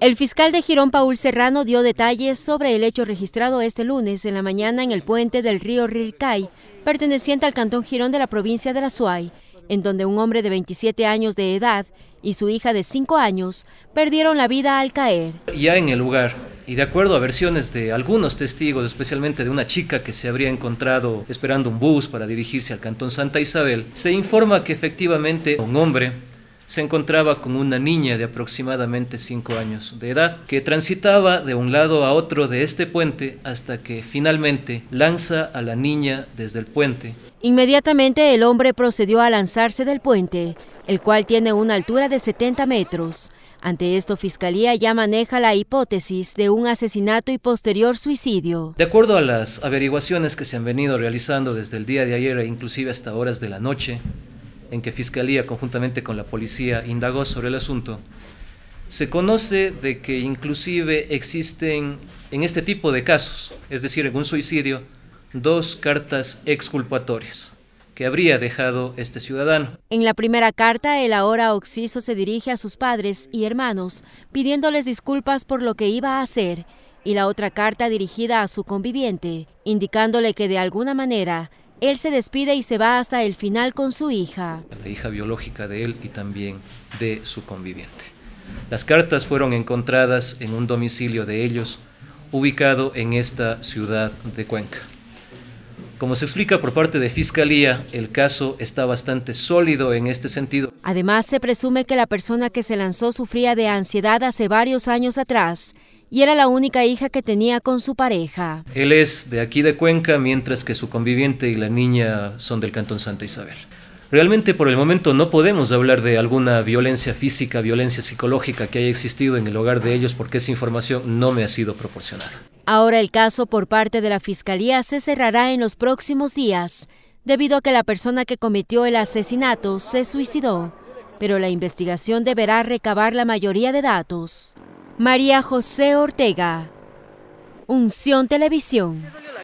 El fiscal de Girón Paul Serrano dio detalles sobre el hecho registrado este lunes en la mañana en el puente del río Rircay, perteneciente al cantón Girón de la provincia de la Suay, en donde un hombre de 27 años de edad y su hija de 5 años perdieron la vida al caer. Ya en el lugar, y de acuerdo a versiones de algunos testigos, especialmente de una chica que se habría encontrado esperando un bus para dirigirse al Cantón Santa Isabel, se informa que efectivamente un hombre se encontraba con una niña de aproximadamente 5 años de edad que transitaba de un lado a otro de este puente hasta que finalmente lanza a la niña desde el puente. Inmediatamente el hombre procedió a lanzarse del puente, el cual tiene una altura de 70 metros. Ante esto, Fiscalía ya maneja la hipótesis de un asesinato y posterior suicidio. De acuerdo a las averiguaciones que se han venido realizando desde el día de ayer e inclusive hasta horas de la noche, en que Fiscalía, conjuntamente con la policía, indagó sobre el asunto, se conoce de que inclusive existen en este tipo de casos, es decir, en un suicidio, dos cartas exculpatorias que habría dejado este ciudadano. En la primera carta, el ahora Oxiso se dirige a sus padres y hermanos, pidiéndoles disculpas por lo que iba a hacer, y la otra carta dirigida a su conviviente, indicándole que de alguna manera él se despide y se va hasta el final con su hija. La hija biológica de él y también de su conviviente. Las cartas fueron encontradas en un domicilio de ellos, ubicado en esta ciudad de Cuenca. Como se explica por parte de Fiscalía, el caso está bastante sólido en este sentido. Además, se presume que la persona que se lanzó sufría de ansiedad hace varios años atrás y era la única hija que tenía con su pareja. Él es de aquí de Cuenca, mientras que su conviviente y la niña son del Cantón Santa Isabel. Realmente por el momento no podemos hablar de alguna violencia física, violencia psicológica que haya existido en el hogar de ellos porque esa información no me ha sido proporcionada. Ahora el caso por parte de la Fiscalía se cerrará en los próximos días, debido a que la persona que cometió el asesinato se suicidó, pero la investigación deberá recabar la mayoría de datos. María José Ortega. Unción Televisión.